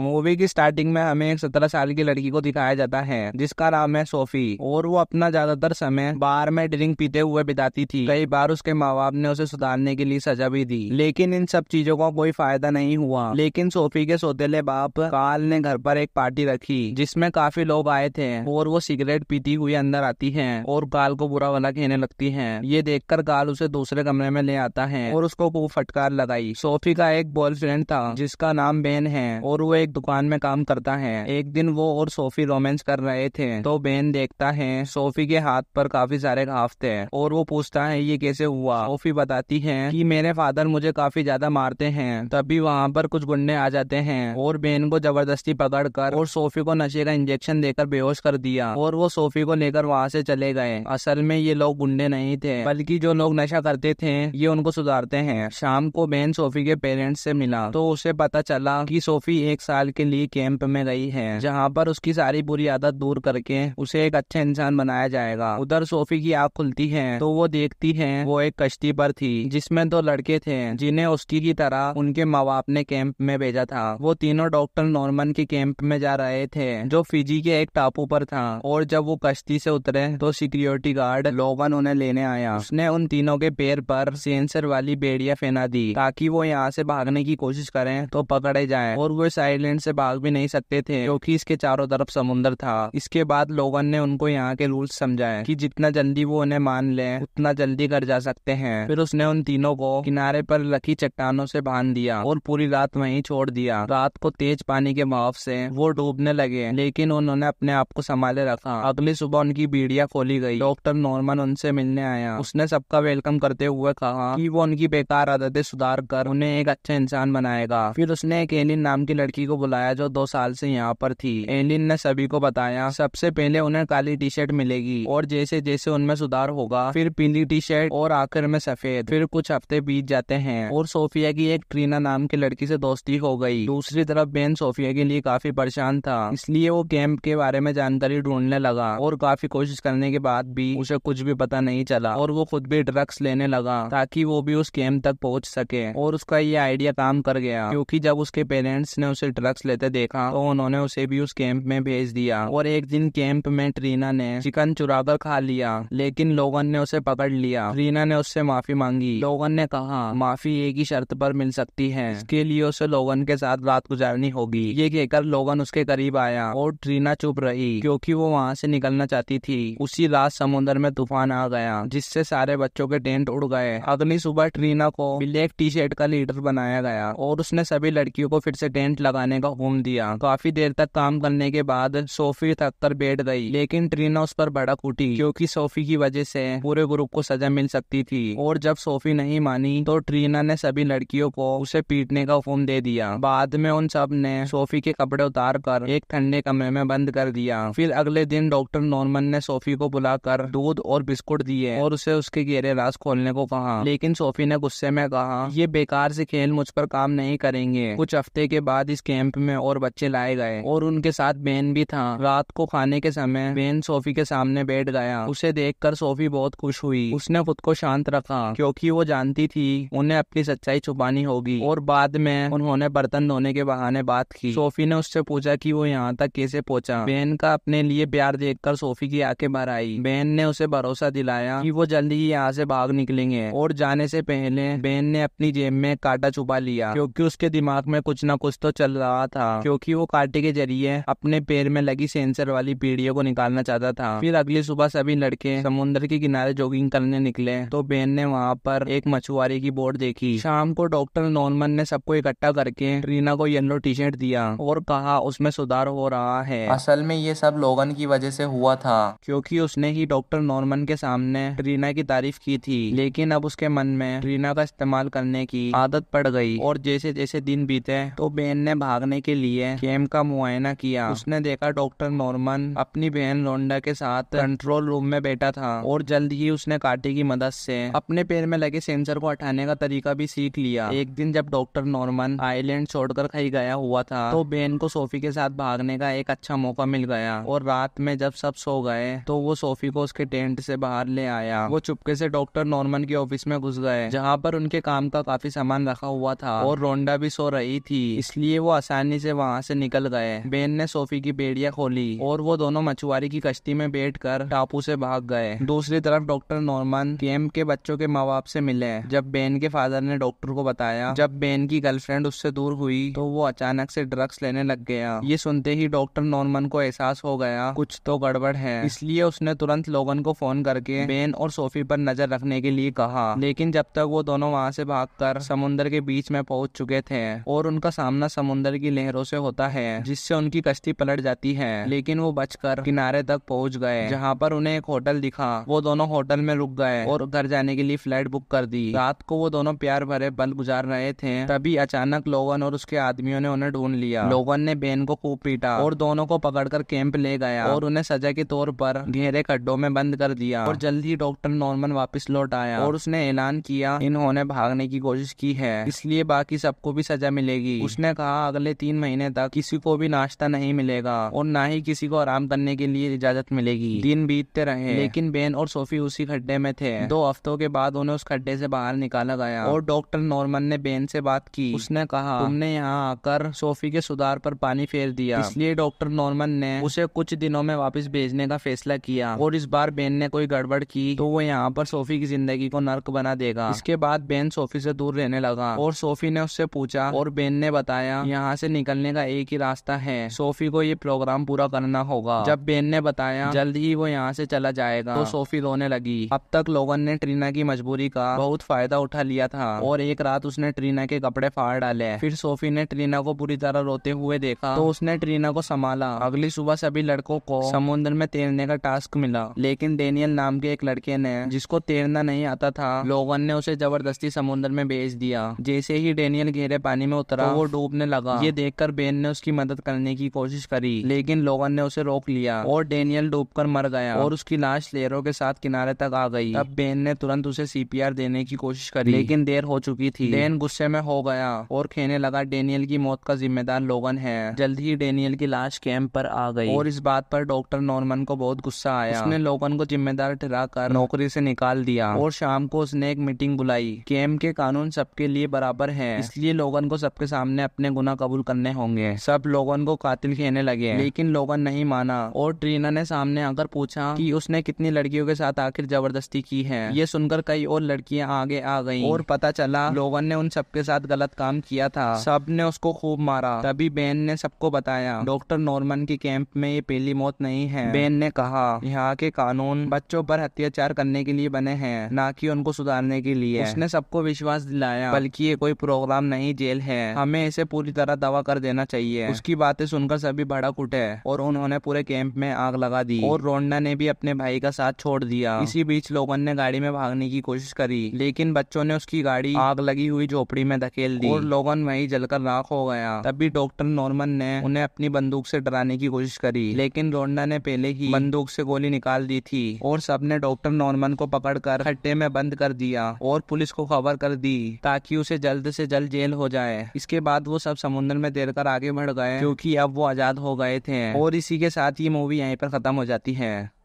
Movie की starting में हमें एक सत्रह साल की लड़की को दिखाया जाता है जिसका नाम है सोफी और वो अपना ज्यादातर समय बार में ड्रिंक पीते हुए बिताती थी कई बार उसके माँ बाप ने उसे सुधारने के लिए सजा भी दी लेकिन इन सब चीजों का को कोई फायदा नहीं हुआ लेकिन सोफी के सोतेले बाप काल ने घर पर एक पार्टी रखी जिसमे काफी लोग आए थे और वो सिगरेट पीती हुई अंदर आती है और काल को बुरा वाला कहने लगती है ये देखकर काल उसे दूसरे कमरे में ले आता है और उसको खूब फटकार लगाई सोफी का एक बॉयफ्रेंड था जिसका नाम बेन है और वो एक एक दुकान में काम करता है एक दिन वो और सोफी रोमांस कर रहे थे तो बेन देखता है सोफी के हाथ पर काफी सारे घाव थे और वो पूछता है ये कैसे हुआ सोफी बताती है कि मेरे फादर मुझे काफी ज्यादा मारते हैं तभी वहाँ पर कुछ गुंडे आ जाते हैं और बेन को जबरदस्ती पकड़ कर और सोफी को नशे का इंजेक्शन देकर बेहोश कर दिया और वो सोफी को लेकर वहाँ से चले गए असल में ये लोग गुंडे नहीं थे बल्कि जो लोग नशा करते थे ये उनको सुधारते हैं शाम को बेन सोफी के पेरेंट्स से मिला तो उसे पता चला कि सोफी एक साल साल के लिए कैंप में रही है जहाँ पर उसकी सारी बुरी आदत दूर करके उसे एक अच्छा इंसान बनाया जाएगा उधर सोफी की आँख खुलती है तो वो देखती है वो एक कश्ती पर थी जिसमे दो लड़के थे जिन्हें उसकी की तरह उनके माँ बाप ने कैंप में भेजा था वो तीनों डॉक्टर नॉर्मन के कैंप में जा रहे थे जो फिजी के एक टापू पर था और जब वो कश्ती से उतरे तो सिक्योरिटी गार्ड लोवन उन्हें लेने आया उसने उन तीनों के पैर पर सेंसर वाली बेड़िया फेना दी ताकि वो यहाँ से भागने की कोशिश करें तो पकड़े जाए और वो साइड एक्सीडेंट से भाग भी नहीं सकते थे क्योंकि इसके चारों तरफ समुन्द्र था इसके बाद लोगन ने उनको यहाँ के रूल्स समझाए कि जितना जल्दी वो उन्हें मान ले उतना जल्दी घर जा सकते हैं फिर उसने उन तीनों को किनारे पर लकी चट्टानों से बांध दिया और पूरी रात वहीं छोड़ दिया रात को तेज पानी के बहाव से वो डूबने लगे लेकिन उन्होंने अपने आप को संभाले रखा अगली सुबह उनकी बीड़िया खोली गई डॉक्टर नॉर्मन उनसे मिलने आया उसने सबका वेलकम करते हुए कहा कि वो उनकी बेकार आदतें सुधार कर उन्हें एक अच्छा इंसान बनाएगा फिर उसने एक एलिन नाम की लड़की को बुलाया जो दो साल से यहाँ पर थी एलिन ने सभी को बताया सबसे पहले उन्हें काली टी शर्ट मिलेगी और जैसे जैसे उनमें सुधार होगा फिर पीली टी शर्ट और आखिर में सफेद फिर कुछ हफ्ते बीत जाते हैं और सोफिया की एक ट्रीना नाम की लड़की से दोस्ती हो गई दूसरी तरफ बेन सोफिया के लिए काफी परेशान था इसलिए वो कैंप के बारे में जानकारी ढूंढने लगा और काफी कोशिश करने के बाद भी उसे कुछ भी पता नहीं चला और वो खुद भी ड्रग्स लेने लगा ताकि वो भी उस कैंप तक पहुंच सके और उसका ये आइडिया काम कर गया क्योंकि जब उसके पेरेंट्स ने उसे ड्रग्स लेते देखा तो उन्होंने उसे भी उस कैंप में भेज दिया और एक दिन कैंप में ट्रीना ने चिकन चुरा कर खा लिया लेकिन लोगन ने उसे पकड़ लिया ट्रीना ने उससे माफी मांगी लोगन ने कहा माफी एक ही शर्त पर मिल सकती है इसके लिए उसे लोगन के साथ रात गुजारनी होगी ये कहकर लोगन उसके करीब आया और ट्रीना चुप रही क्योंकि वो वहाँ से निकलना चाहती थी उसी रात समुन्द्र में तूफान आ गया जिससे सारे बच्चों के टेंट उड़ गए अगली सुबह ट्रीना को ब्लैक टी शर्ट का लीडर बनाया गया और उसने सभी लड़कियों को फिर से टेंट लगाने जाने का हुक्म दिया काफी देर तक काम करने के बाद सोफी थक कर बैठ गई लेकिन ट्रीना उस पर बड़ा कुटी क्योंकि सोफी की वजह से पूरे ग्रुप को सजा मिल सकती थी और जब सोफी नहीं मानी तो ट्रीना ने सभी लड़कियों को उसे पीटने का हुक्म दे दिया बाद में उन सब ने सोफी के कपड़े उतार कर एक ठंडे कमरे में बंद कर दिया फिर अगले दिन डॉक्टर नॉर्मन ने सोफी को बुलाकर दूध और बिस्कुट दिए और उसे उसके गहरे राज खोलने को कहा लेकिन सोफी ने गुस्से में कहा ये बेकार से खेल मुझ पर काम नहीं करेंगे कुछ हफ्ते के बाद इस खेल कैंप में और बच्चे लाए गए और उनके साथ बेन भी था रात को खाने के समय बेन सोफी के सामने बैठ गया उसे देख सोफी बहुत खुश हुई उसने खुद को शांत रखा क्योंकि वो जानती थी उन्हें अपनी सच्चाई छुपानी होगी और बाद में उन्होंने बर्तन धोने के बहाने बात की सोफी ने उससे पूछा कि वो यहाँ तक कैसे पहुँचा बेन का अपने लिए प्यार देखकर सोफी की आंखें भर आई बेन ने उसे भरोसा दिलाया कि वो जल्दी ही यहाँ से भाग निकलेंगे और जाने से पहले बेन ने अपनी जेब में काटा छुपा लिया क्योंकि उसके दिमाग में कुछ न कुछ तो चल रहा रहा था क्योंकि वो कांटे के जरिए अपने पैर में लगी सेंसर वाली पीढ़ियों को निकालना चाहता था फिर अगली सुबह सभी लड़के समुद्र के किनारे जॉगिंग करने निकले तो बेन ने वहाँ पर एक मछुआरे की बोट देखी शाम को डॉक्टर नॉर्मन ने सबको इकट्ठा करके रीना को येलो टी शर्ट दिया और कहा उसमें सुधार हो रहा है असल में ये सब लोगन की वजह से हुआ था क्योंकि उसने ही डॉक्टर नॉर्मन के सामने रीना की तारीफ की थी लेकिन अब उसके मन में रीना का इस्तेमाल करने की आदत पड़ गई और जैसे जैसे दिन बीते तो बेन ने भाग भागने के लिए कैम्प का मुआयना किया उसने देखा डॉक्टर नॉर्मन अपनी बहन लोंडा के साथ कंट्रोल रूम में बैठा था और जल्द ही उसने काटे की मदद से अपने पैर में लगे सेंसर को हटाने का तरीका भी सीख लिया एक दिन जब डॉक्टर नॉर्मन आईलैंड छोड़कर खाई गया हुआ था तो बहन को सोफी के साथ भागने का एक अच्छा मौका मिल गया और रात में जब सब सो गए तो वो सोफी को उसके टेंट से बाहर ले आया वो चुपके से डॉक्टर नॉर्मन के ऑफिस में घुस गए जहाँ पर उनके काम का काफी सामान रखा हुआ था और रोंडा भी सो रही थी इसलिए वो आसानी से वहाँ से निकल गए बेन ने सोफी की बेड़िया खोली और वो दोनों मछुआरे की कश्ती में बैठ कर टापू से भाग गए दूसरी तरफ डॉक्टर नॉर्मन केम के बच्चों के माँ बाप से मिले जब बेन के फादर ने डॉक्टर को बताया जब बेन की गर्लफ्रेंड उससे दूर हुई तो वो अचानक से ड्रग्स लेने लग गया ये सुनते ही डॉक्टर नॉर्मन को एहसास हो गया कुछ तो गड़बड़ है इसलिए उसने तुरंत लोगन को फोन करके बेन और सोफी पर नजर रखने के लिए कहा लेकिन जब तक वो दोनों वहाँ से भाग कर समुन्द्र के बीच में पहुंच चुके थे और उनका सामना समुन्द्र की लहरों से होता है जिससे उनकी कश्ती पलट जाती है लेकिन वो बचकर किनारे तक पहुंच गए जहाँ पर उन्हें एक होटल दिखा वो दोनों होटल में रुक गए और घर जाने के लिए फ्लाइट बुक कर दी रात को वो दोनों प्यार भरे पल गुजार रहे थे तभी अचानक लोगन और उसके आदमियों ने उन्हें ढूंढ लिया लोगन ने बेन को खूब पीटा और दोनों को पकड़कर कैंप ले गया और उन्हें सजा के तौर पर घेरे खड्डों में बंद कर दिया और जल्द ही डॉक्टर नॉर्मन वापस लौट आया और उसने ऐलान किया इन्होंने भागने की कोशिश की है इसलिए बाकी सबको भी सजा मिलेगी उसने कहा अगले अगले तीन महीने तक किसी को भी नाश्ता नहीं मिलेगा और ना ही किसी को आराम करने के लिए इजाजत मिलेगी दिन बीतते रहे लेकिन बेन और सोफी उसी खड्डे में थे दो हफ्तों के बाद उन्हें उस खड्डे से बाहर निकाला गया और डॉक्टर नॉर्मन ने बेन से बात की उसने कहा तुमने यहाँ आकर सोफी के सुधार पर पानी फेर दिया इसलिए डॉक्टर नॉर्मन ने उसे कुछ दिनों में वापस भेजने का फैसला किया और इस बार बेन ने कोई गड़बड़ की तो वो यहाँ पर सोफी की जिंदगी को नर्क बना देगा इसके बाद बेन सोफी से दूर रहने लगा और सोफी ने उससे पूछा और बेन ने बताया यहाँ यहाँ से निकलने का एक ही रास्ता है सोफी को ये प्रोग्राम पूरा करना होगा जब बेन ने बताया जल्द ही वो यहाँ से चला जाएगा तो सोफी रोने लगी अब तक लोगन ने ट्रीना की मजबूरी का बहुत फायदा उठा लिया था और एक रात उसने ट्रीना के कपड़े फाड़ डाले फिर सोफी ने ट्रीना को पूरी तरह रोते हुए देखा तो उसने ट्रीना को संभाला अगली सुबह सभी लड़कों को समुन्द्र में तैरने का टास्क मिला लेकिन डेनियल नाम के एक लड़के ने जिसको तैरना नहीं आता था लोगन ने उसे जबरदस्ती समुन्द्र में भेज दिया जैसे ही डेनियल गहरे पानी में उतरा तो वो डूबने लगा हाँ। ये देखकर बेन ने उसकी मदद करने की कोशिश करी लेकिन लोगन ने उसे रोक लिया और डेनियल डूबकर मर गया और उसकी लाश लेरों के साथ किनारे तक आ गई अब बेन ने तुरंत उसे सीपीआर देने की कोशिश करी लेकिन देर हो चुकी थी डेन गुस्से में हो गया और कहने लगा डेनियल की मौत का जिम्मेदार लोगन है जल्द ही डेनियल की लाश कैंप पर आ गई और इस बात पर डॉक्टर नॉर्मन को बहुत गुस्सा आया उसने लोगन को जिम्मेदार ठहरा कर नौकरी से निकाल दिया और शाम को उसने एक मीटिंग बुलाई कैंप के कानून सबके लिए बराबर है इसलिए लोगन को सबके सामने अपने गुना कबूल करने होंगे सब लोगों को कातिल कहने लगे लेकिन लोगों नहीं माना और ट्रीना ने सामने आकर पूछा कि उसने कितनी लड़कियों के साथ आखिर जबरदस्ती की है ये सुनकर कई और लड़कियां आगे आ गईं और पता चला लोगन ने उन सबके साथ गलत काम किया था सब ने उसको खूब मारा तभी बेन ने सबको बताया डॉक्टर नॉर्मन की कैंप में ये पहली मौत नहीं है बेन ने कहा यहाँ के कानून बच्चों पर अत्याचार करने के लिए बने हैं न कि उनको सुधारने के लिए उसने सबको विश्वास दिलाया बल्कि ये कोई प्रोग्राम नहीं जेल है हमें इसे पूरी तरह दावा कर देना चाहिए उसकी बातें सुनकर सभी भड़क उठे और उन्होंने पूरे कैंप में आग लगा दी और रोंडा ने भी अपने भाई का साथ छोड़ दिया इसी बीच लोगन ने गाड़ी में भागने की कोशिश करी लेकिन बच्चों ने उसकी गाड़ी आग लगी हुई झोपड़ी में धकेल दी और लोगन वही जलकर राख हो गया तभी डॉक्टर नॉर्मन ने उन्हें अपनी बंदूक से डराने की कोशिश करी लेकिन रोंडा ने पहले ही बंदूक से गोली निकाल दी थी और सबने डॉक्टर नॉर्मन को पकड़ कर खट्टे में बंद कर दिया और पुलिस को खबर कर दी ताकि उसे जल्द से जल्द जेल हो जाए इसके बाद वो सब समुद्र बंधन में देर कर आगे बढ़ गए क्योंकि अब वो आजाद हो गए थे और इसी के साथ ये मूवी यहीं पर खत्म हो जाती है